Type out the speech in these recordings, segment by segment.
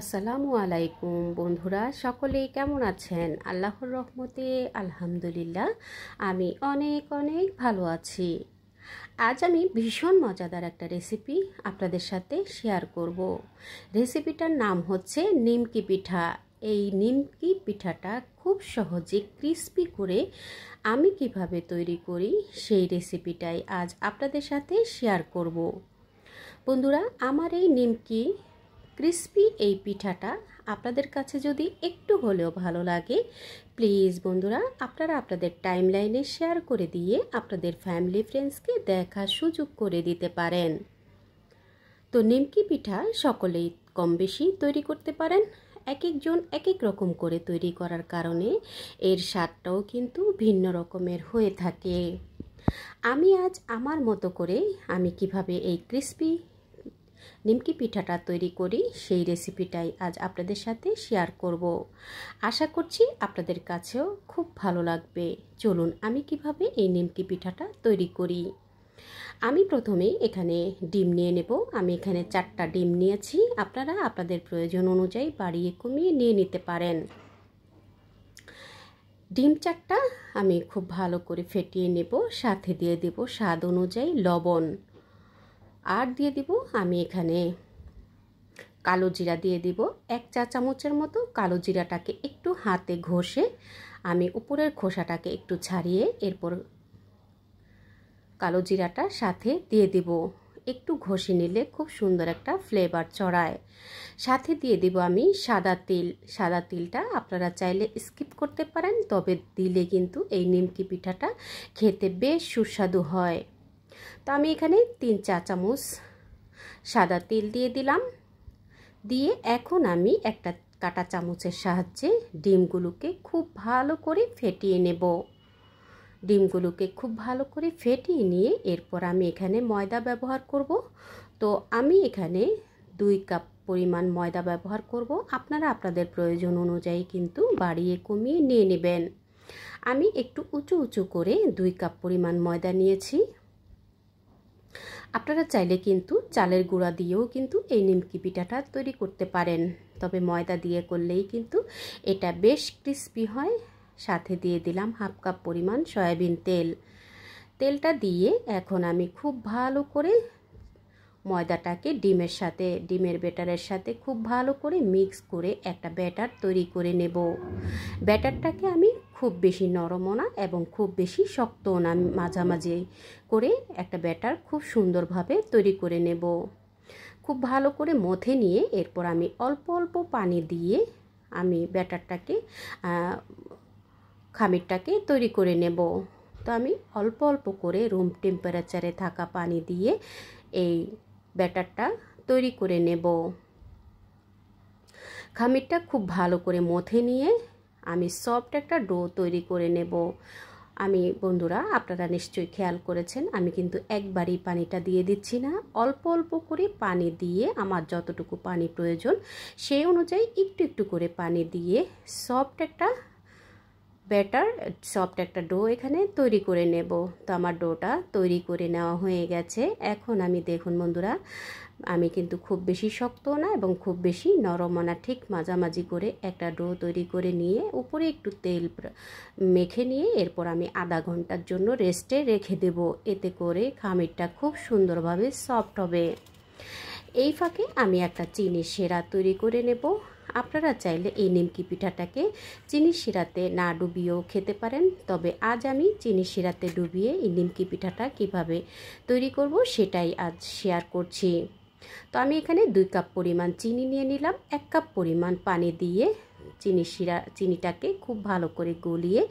আসসালামু আলাইকুম বন্ধুরা সকলে কেমন আছেন আল্লাহর রহমতে আলহামদুলিল্লাহ আমি অনেক অনেক ভালো আছি আজ আমি ভীষণ মজাদার একটা রেসিপি আপনাদের সাথে শেয়ার করব রেসিপিটার নাম হচ্ছে নিমকি পিঠা এই নিমকি পিঠাটা খুব সহজে ক্রিস্পি করে আমি কিভাবে তৈরি করি সেই রেসিপিটাই আজ আপনাদের সাথে শেয়ার করব বন্ধুরা আমার এই নিমকি ক্রিসপি এই পিঠাটা আপনাদের কাছে যদি একটু হলেও ভালো লাগে প্লিজ বন্ধুরা আপনারা আপনাদের টাইম লাইনে শেয়ার করে দিয়ে আপনাদের ফ্যামিলি ফ্রেন্ডসকে দেখার সুযোগ করে দিতে পারেন তো নিমকি পিঠা সকলেই কম বেশি তৈরি করতে পারেন এক একজন এক এক রকম করে তৈরি করার কারণে এর স্বাদটাও কিন্তু ভিন্ন রকমের হয়ে থাকে আমি আজ আমার মতো করে আমি কিভাবে এই ক্রিসপি নিমকি পিঠাটা তৈরি করি সেই রেসিপিটাই আজ আপনাদের সাথে শেয়ার করব আশা করছি আপনাদের কাছেও খুব ভালো লাগবে চলুন আমি কিভাবে এই নিমকি পিঠাটা তৈরি করি আমি প্রথমে এখানে ডিম নিয়ে নেব আমি এখানে চারটা ডিম নিয়েছি আপনারা আপনাদের প্রয়োজন অনুযায়ী বাড়িয়ে কমিয়ে নিয়ে নিতে পারেন ডিম চারটা আমি খুব ভালো করে ফেটিয়ে নেব সাথে দিয়ে দেব স্বাদ অনুযায়ী লবণ আর দিয়ে দিব আমি এখানে কালো জিরা দিয়ে দিব এক চা চামচের মতো কালো জিরাটাকে একটু হাতে ঘষে আমি উপরের খোসাটাকে একটু ছাড়িয়ে এরপর কালো জিরাটা সাথে দিয়ে দিব একটু ঘষে নিলে খুব সুন্দর একটা ফ্লেভার চড়ায় সাথে দিয়ে দিব আমি সাদা তিল সাদা তিলটা আপনারা চাইলে স্কিপ করতে পারেন তবে দিলে কিন্তু এই নিমকি পিঠাটা খেতে বেশ সুস্বাদু হয় তো আমি এখানে তিন চা চামচ সাদা তেল দিয়ে দিলাম দিয়ে এখন আমি একটা কাটা চামচের সাহায্যে ডিমগুলোকে খুব ভালো করে ফেটিয়ে নেব ডিমগুলোকে খুব ভালো করে ফেটিয়ে নিয়ে এরপর আমি এখানে ময়দা ব্যবহার করব তো আমি এখানে দুই কাপ পরিমাণ ময়দা ব্যবহার করব আপনারা আপনাদের প্রয়োজন অনুযায়ী কিন্তু বাড়িয়ে কমিয়ে নিয়ে নেবেন আমি একটু উঁচু উঁচু করে দুই কাপ পরিমাণ ময়দা নিয়েছি আপনারা চাইলে কিন্তু চালের গুঁড়া দিয়েও কিন্তু এই নিমকি পিঠাটা তৈরি করতে পারেন তবে ময়দা দিয়ে করলেই কিন্তু এটা বেশ ক্রিস্পি হয় সাথে দিয়ে দিলাম হাফ কাপ পরিমাণ সয়াবিন তেল তেলটা দিয়ে এখন আমি খুব ভালো করে ময়দাটাকে ডিমের সাথে ডিমের ব্যাটারের সাথে খুব ভালো করে মিক্স করে একটা ব্যাটার তৈরি করে নেব ব্যাটারটাকে আমি খুব বেশি নরমও না এবং খুব বেশি শক্তও না মাঝামাঝি করে একটা ব্যাটার খুব সুন্দরভাবে তৈরি করে নেব খুব ভালো করে মথে নিয়ে এরপর আমি অল্প অল্প পানি দিয়ে আমি ব্যাটারটাকে খামিরটাকে তৈরি করে নেব তো আমি অল্প অল্প করে রুম টেম্পারেচারে থাকা পানি দিয়ে এই ব্যাটারটা তৈরি করে নেব খামিরটা খুব ভালো করে মথে নিয়ে আমি সফট একটা ডো তৈরি করে নেব আমি বন্ধুরা আপনারা নিশ্চয়ই খেয়াল করেছেন আমি কিন্তু একবারই পানিটা দিয়ে দিচ্ছি না অল্প অল্প করে পানি দিয়ে আমার যতটুকু পানি প্রয়োজন সেই অনুযায়ী একটু একটু করে পানি দিয়ে সফট একটা ব্যাটার সফট একটা ডো এখানে তৈরি করে নেব তো আমার ডোটা তৈরি করে নেওয়া হয়ে গেছে এখন আমি দেখুন বন্ধুরা আমি কিন্তু খুব বেশি শক্ত না এবং খুব বেশি নরমও না ঠিক মাঝামাঝি করে একটা ডো তৈরি করে নিয়ে উপরে একটু তেল মেখে নিয়ে এরপর আমি আধা ঘন্টার জন্য রেস্টে রেখে দেব এতে করে খামিরটা খুব সুন্দরভাবে সফট হবে এই ফাঁকে আমি একটা চিনি সেরা তৈরি করে নেব আপনারা চাইলে এই নিমকি পিঠাটাকে চিনি শিরাতে না ডুবিয়েও খেতে পারেন তবে আজ আমি চিনি শিরাতে ডুবিয়ে এই নিমকি পিঠাটা কিভাবে তৈরি করব সেটাই আজ শেয়ার করছি তো আমি এখানে দুই কাপ পরিমাণ চিনি নিয়ে নিলাম এক কাপ পরিমাণ পানি দিয়ে চিনি শিরা চিনিটাকে খুব ভালো করে গলিয়ে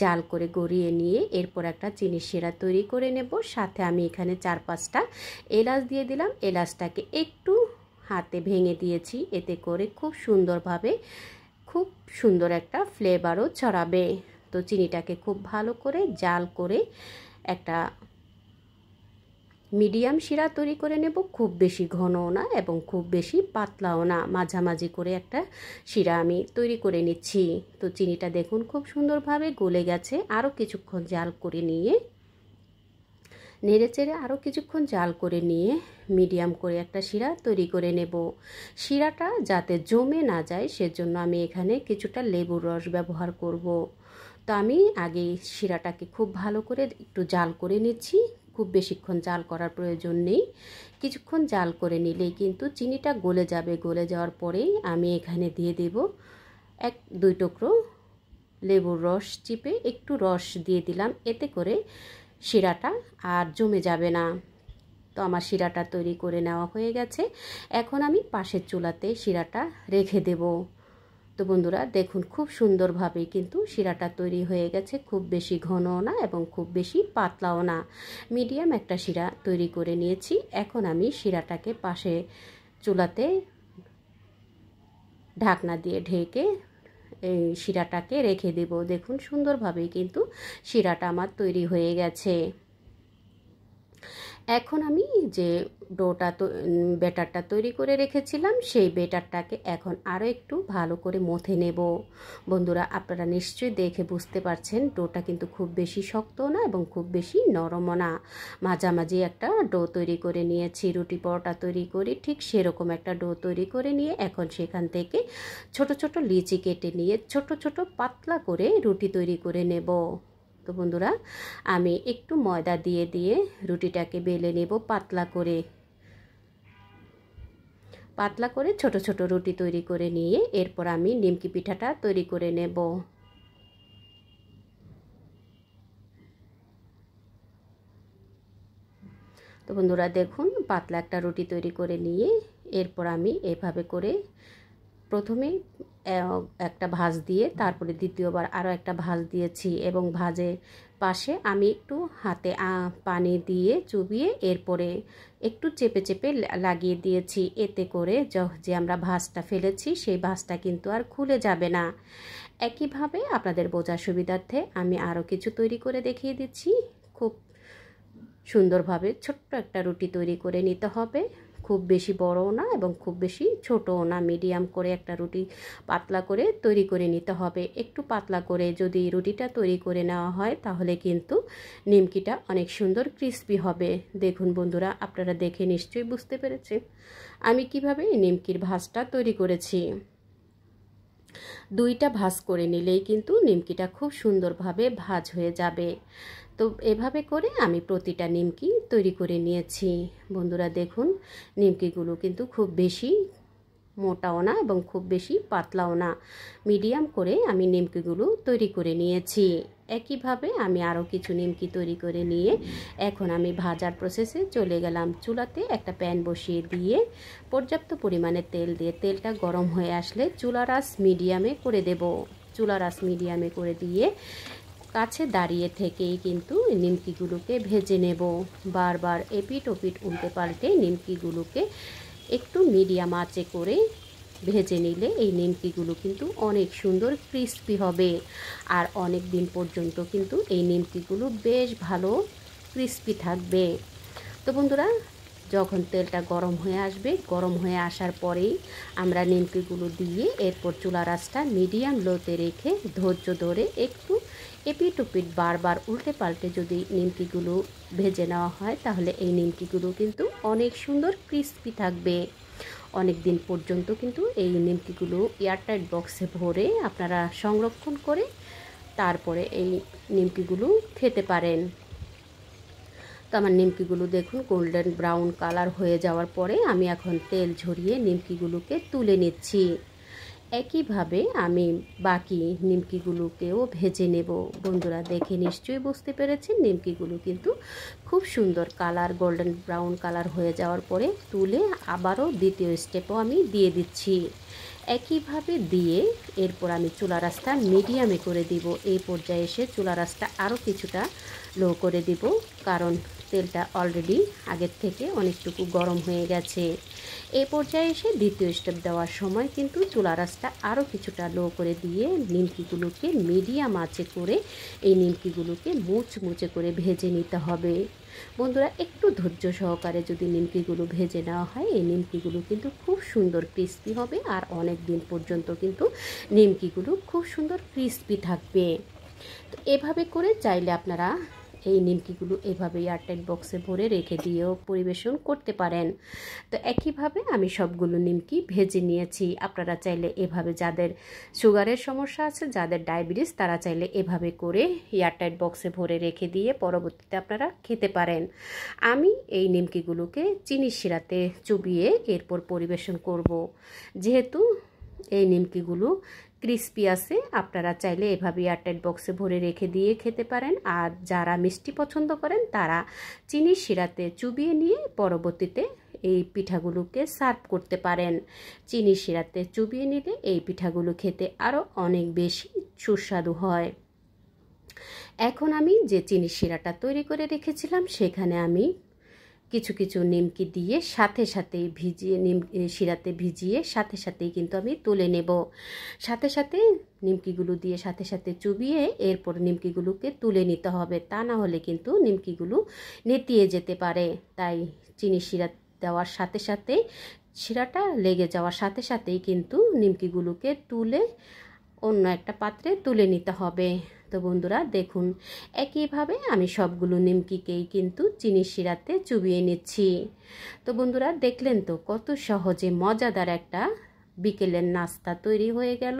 জাল করে গড়িয়ে নিয়ে এরপর একটা চিনি শিরা তৈরি করে নেব সাথে আমি এখানে চার পাঁচটা এলাচ দিয়ে দিলাম এলাচটাকে একটু হাতে ভেঙে দিয়েছি এতে করে খুব সুন্দরভাবে খুব সুন্দর একটা ফ্লেভারও ছড়াবে তো চিনিটাকে খুব ভালো করে জাল করে একটা মিডিয়াম শিরা তৈরি করে নেব খুব বেশি ঘনও না এবং খুব বেশি পাতলাও না মাঝামাঝি করে একটা শিরা আমি তৈরি করে নিচ্ছি তো চিনিটা দেখুন খুব সুন্দরভাবে গলে গেছে আরও কিছুক্ষণ জাল করে নিয়ে নেড়ে চেড়ে আরও কিছুক্ষণ জাল করে নিয়ে মিডিয়াম করে একটা শিরা তৈরি করে নেব শিরাটা যাতে জমে না যায় সেজন্য আমি এখানে কিছুটা লেবুর রস ব্যবহার করব। তো আমি আগে শিরাটাকে খুব ভালো করে একটু জাল করে নিচ্ছি খুব বেশিক্ষণ জাল করার প্রয়োজন নেই কিছুক্ষণ জাল করে নিলেই কিন্তু চিনিটা গলে যাবে গলে যাওয়ার পরেই আমি এখানে দিয়ে দেব এক দুই টুকরো লেবুর রস চিপে একটু রস দিয়ে দিলাম এতে করে শিরাটা আর জমে যাবে না তো আমার শিরাটা তৈরি করে নেওয়া হয়ে গেছে এখন আমি পাশের চুলাতে শিরাটা রেখে দেবো তো বন্ধুরা দেখুন খুব সুন্দরভাবেই কিন্তু শিরাটা তৈরি হয়ে গেছে খুব বেশি ঘনও না এবং খুব বেশি পাতলাও না মিডিয়াম একটা শিরা তৈরি করে নিয়েছি এখন আমি শিরাটাকে পাশে চুলাতে ঢাকনা দিয়ে ঢেকে এই শিরাটাকে রেখে দেব দেখুন সুন্দরভাবেই কিন্তু শিরাটা আমার তৈরি হয়ে গেছে এখন আমি যে ডোটা তো বেটারটা তৈরি করে রেখেছিলাম সেই ব্যাটারটাকে এখন আরও একটু ভালো করে মথে নেব বন্ধুরা আপনারা নিশ্চয়ই দেখে বুঝতে পারছেন ডোটা কিন্তু খুব বেশি শক্ত না এবং খুব বেশি নরমও না মাঝামাঝি একটা ডো তৈরি করে নিয়েছি রুটি পরোটা তৈরি করি ঠিক সেরকম একটা ডো তৈরি করে নিয়ে এখন সেখান থেকে ছোট ছোট লিচি কেটে নিয়ে ছোট ছোট পাতলা করে রুটি তৈরি করে নেব তো বন্ধুরা আমি একটু ময়দা দিয়ে দিয়ে রুটিটাকে বেলে নেব পাতলা করে পাতলা করে ছোট ছোট রুটি তৈরি করে নিয়ে এরপর আমি নিমকি পিঠাটা তৈরি করে নেব তো বন্ধুরা দেখুন পাতলা একটা রুটি তৈরি করে নিয়ে এরপর আমি এভাবে করে প্রথমে একটা ভাঁজ দিয়ে তারপরে দ্বিতীয়বার আরও একটা ভাঁজ দিয়েছি এবং ভাঁজের পাশে আমি একটু হাতে পানি দিয়ে চুবিয়ে এরপরে একটু চেপে চেপে লাগিয়ে দিয়েছি এতে করে যে আমরা ভাঁজটা ফেলেছি সেই ভাঁজটা কিন্তু আর খুলে যাবে না একইভাবে আপনাদের বোঝার সুবিধার্থে আমি আরও কিছু তৈরি করে দেখিয়ে দিচ্ছি খুব সুন্দরভাবে ছোট্ট একটা রুটি তৈরি করে নিতে হবে খুব বেশি বড়ও না এবং খুব বেশি ছোটও না মিডিয়াম করে একটা রুটি পাতলা করে তৈরি করে নিতে হবে একটু পাতলা করে যদি রুটিটা তৈরি করে নেওয়া হয় তাহলে কিন্তু নিমকিটা অনেক সুন্দর ক্রিস্পি হবে দেখুন বন্ধুরা আপনারা দেখে নিশ্চয়ই বুঝতে পেরেছেন আমি কিভাবে নিমকির ভাজটা তৈরি করেছি দুইটা ভাজ করে নিলেই কিন্তু নিমকিটা খুব সুন্দরভাবে ভাজ হয়ে যাবে তো এভাবে করে আমি প্রতিটা নিমকি তৈরি করে নিয়েছি বন্ধুরা দেখুন নিমকিগুলো কিন্তু খুব বেশি মোটাও না এবং খুব বেশি পাতলাও না মিডিয়াম করে আমি নিমকিগুলো তৈরি করে নিয়েছি একইভাবে আমি আরও কিছু নিমকি তৈরি করে নিয়ে এখন আমি ভাজার প্রসেসে চলে গেলাম চুলাতে একটা প্যান বসিয়ে দিয়ে পর্যাপ্ত পরিমাণে তেল দিয়ে তেলটা গরম হয়ে আসলে চুলার আস মিডিয়ামে করে দেব চুলার আস মিডিয়ামে করে দিয়ে কাছে দাঁড়িয়ে থেকেই কিন্তু নিমকিগুলোকে ভেজে নেব বারবার এপিট ওপিট উল্টে পাল্টে নিমকিগুলোকে একটু মিডিয়াম আঁচে করে ভেজে নিলে এই নিমকিগুলো কিন্তু অনেক সুন্দর ক্রিস্পি হবে আর অনেক দিন পর্যন্ত কিন্তু এই নিমকিগুলো বেশ ভালো ক্রিস্পি থাকবে তো বন্ধুরা যখন তেলটা গরম হয়ে আসবে গরম হয়ে আসার পরেই আমরা নিমকিগুলো দিয়ে এরপর চুলা রাসটা মিডিয়াম লোতে রেখে ধৈর্য ধরে একটু এপিট ওপিট বারবার উল্টে পাল্টে যদি নিমকিগুলো ভেজে নেওয়া হয় তাহলে এই নিমকিগুলো কিন্তু অনেক সুন্দর ক্রিস্পি থাকবে অনেক দিন পর্যন্ত কিন্তু এই নিমকিগুলো এয়ারটাইট বক্সে ভরে আপনারা সংরক্ষণ করে তারপরে এই নিমকিগুলো খেতে পারেন তো আমার নিমকিগুলো দেখুন গোল্ডেন ব্রাউন কালার হয়ে যাওয়ার পরে আমি এখন তেল ঝরিয়ে নিমকিগুলোকে তুলে নিচ্ছি একইভাবে আমি বাকি নিমকিগুলোকেও ভেজে নেব বন্ধুরা দেখে নিশ্চয়ই বুঝতে পেরেছেন নিমকিগুলো কিন্তু খুব সুন্দর কালার গোল্ডেন ব্রাউন কালার হয়ে যাওয়ার পরে তুলে আবারও দ্বিতীয় স্টেপও আমি দিয়ে দিচ্ছি একইভাবে দিয়ে এরপর আমি চুলা রাস্তা মিডিয়ামে করে দিব এই পর্যায়ে এসে চুলা রাস্তা আরও কিছুটা লো করে দিব কারণ তেলটা অলরেডি আগের থেকে অনেকটুকু গরম হয়ে গেছে এ পর্যায়ে এসে দ্বিতীয় স্টেপ দেওয়ার সময় কিন্তু চুলা রাসটা আরও কিছুটা লো করে দিয়ে নিমকিগুলোকে মিডিয়াম আঁচে করে এই নিমকিগুলোকে মুচমুচে করে ভেজে নিতে হবে বন্ধুরা একটু ধৈর্য সহকারে যদি নিমকিগুলো ভেজে নেওয়া হয় এই নিমকিগুলো কিন্তু খুব সুন্দর ক্রিস্পি হবে আর অনেক দিন পর্যন্ত কিন্তু নিমকিগুলো খুব সুন্দর ক্রিস্পি থাকবে তো এভাবে করে চাইলে আপনারা এই নিমকিগুলো এভাবে এয়ারটাইট বক্সে ভরে রেখে দিয়েও পরিবেশন করতে পারেন তো একইভাবে আমি সবগুলো নিমকি ভেজে নিয়েছি আপনারা চাইলে এভাবে যাদের সুগারের সমস্যা আছে যাদের ডায়াবেটিস তারা চাইলে এভাবে করে এয়ারটাইট বক্সে ভরে রেখে দিয়ে পরবর্তীতে আপনারা খেতে পারেন আমি এই নিমকিগুলোকে চিনি শিরাতে চুবিয়ে এরপর পরিবেশন করব যেহেতু এই নিমকিগুলো ক্রিস্পি আছে আপনারা চাইলে এভাবে এয়ারটাইট বক্সে ভরে রেখে দিয়ে খেতে পারেন আর যারা মিষ্টি পছন্দ করেন তারা চিনি শিরাতে চুবিয়ে নিয়ে পরবর্তীতে এই পিঠাগুলোকে সার্ভ করতে পারেন চিনি শিরাতে চুবিয়ে নিলে এই পিঠাগুলো খেতে আরও অনেক বেশি সুস্বাদু হয় এখন আমি যে চিনি শিরাটা তৈরি করে রেখেছিলাম সেখানে আমি কিছু কিছু নিমকি দিয়ে সাথে সাথেই ভিজিয়ে নিম শিরাতে ভিজিয়ে সাথে সাথেই কিন্তু আমি তুলে নেব সাথে সাথে নিমকিগুলো দিয়ে সাথে সাথে চুবিয়ে এরপর নিমকিগুলোকে তুলে নিতে হবে তা না হলে কিন্তু নিমকিগুলো নেতিয়ে যেতে পারে তাই চিনি শিরা দেওয়ার সাথে সাথে শিরাটা লেগে যাওয়ার সাথে সাথেই কিন্তু নিমকিগুলোকে তুলে অন্য একটা পাত্রে তুলে নিতে হবে তো বন্ধুরা দেখুন একইভাবে আমি সবগুলো নিমকিকেই কিন্তু চিনি শিরাতে চুবিয়ে নিচ্ছি তো বন্ধুরা দেখলেন তো কত সহজে মজাদার একটা বিকেলের নাস্তা তৈরি হয়ে গেল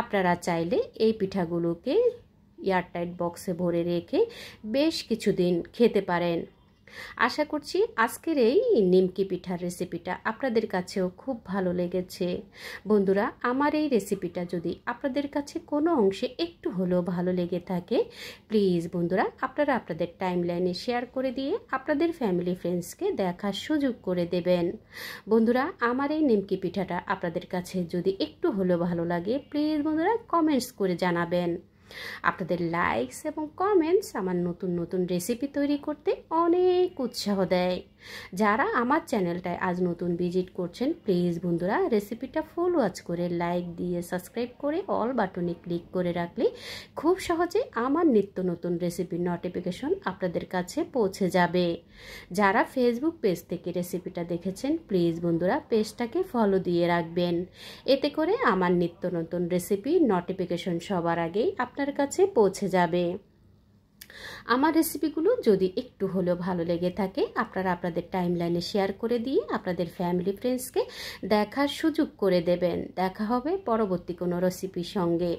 আপনারা চাইলে এই পিঠাগুলোকে এয়ারটাইট বক্সে ভরে রেখে বেশ কিছুদিন খেতে পারেন আশা করছি আজকের এই নিমকি পিঠার রেসিপিটা আপনাদের কাছেও খুব ভালো লেগেছে বন্ধুরা আমার এই রেসিপিটা যদি আপনাদের কাছে কোনো অংশে একটু হলেও ভালো লেগে থাকে প্লিজ বন্ধুরা আপনারা আপনাদের টাইম লাইনে শেয়ার করে দিয়ে আপনাদের ফ্যামিলি ফ্রেন্ডসকে দেখার সুযোগ করে দেবেন বন্ধুরা আমার এই নিমকি পিঠাটা আপনাদের কাছে যদি একটু হলেও ভালো লাগে প্লিজ বন্ধুরা কমেন্টস করে জানাবেন আপনাদের লাইকস এবং কমেন্টস আমার নতুন নতুন রেসিপি তৈরি করতে অনেক উৎসাহ দেয় যারা আমার চ্যানেলটায় আজ নতুন ভিজিট করছেন প্লিজ বন্ধুরা রেসিপিটা ফুল ওয়াচ করে লাইক দিয়ে সাবস্ক্রাইব করে অল বাটনে ক্লিক করে রাখলে খুব সহজে আমার নিত্য নতুন রেসিপির নোটিফিকেশন আপনাদের কাছে পৌঁছে যাবে যারা ফেসবুক পেজ থেকে রেসিপিটা দেখেছেন প্লিজ বন্ধুরা পেজটাকে ফলো দিয়ে রাখবেন এতে করে আমার নিত্য নতুন রেসিপি নোটিফিকেশন সবার আগেই আপনার কাছে পৌঁছে যাবে আমার রেসিপিগুলো যদি একটু হলেও ভালো লেগে থাকে আপনারা আপনাদের টাইম লাইনে শেয়ার করে দিয়ে আপনাদের ফ্যামিলি ফ্রেন্ডসকে দেখার সুযোগ করে দেবেন দেখা হবে পরবর্তী কোনো রেসিপির সঙ্গে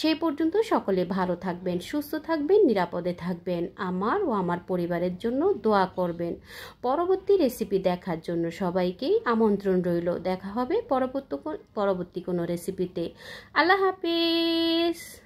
সেই পর্যন্ত সকলে ভালো থাকবেন সুস্থ থাকবেন নিরাপদে থাকবেন আমার ও আমার পরিবারের জন্য দোয়া করবেন পরবর্তী রেসিপি দেখার জন্য সবাইকেই আমন্ত্রণ রইল দেখা হবে পরবর্তী পরবর্তী কোনো রেসিপিতে আল্লাহ হাফিজ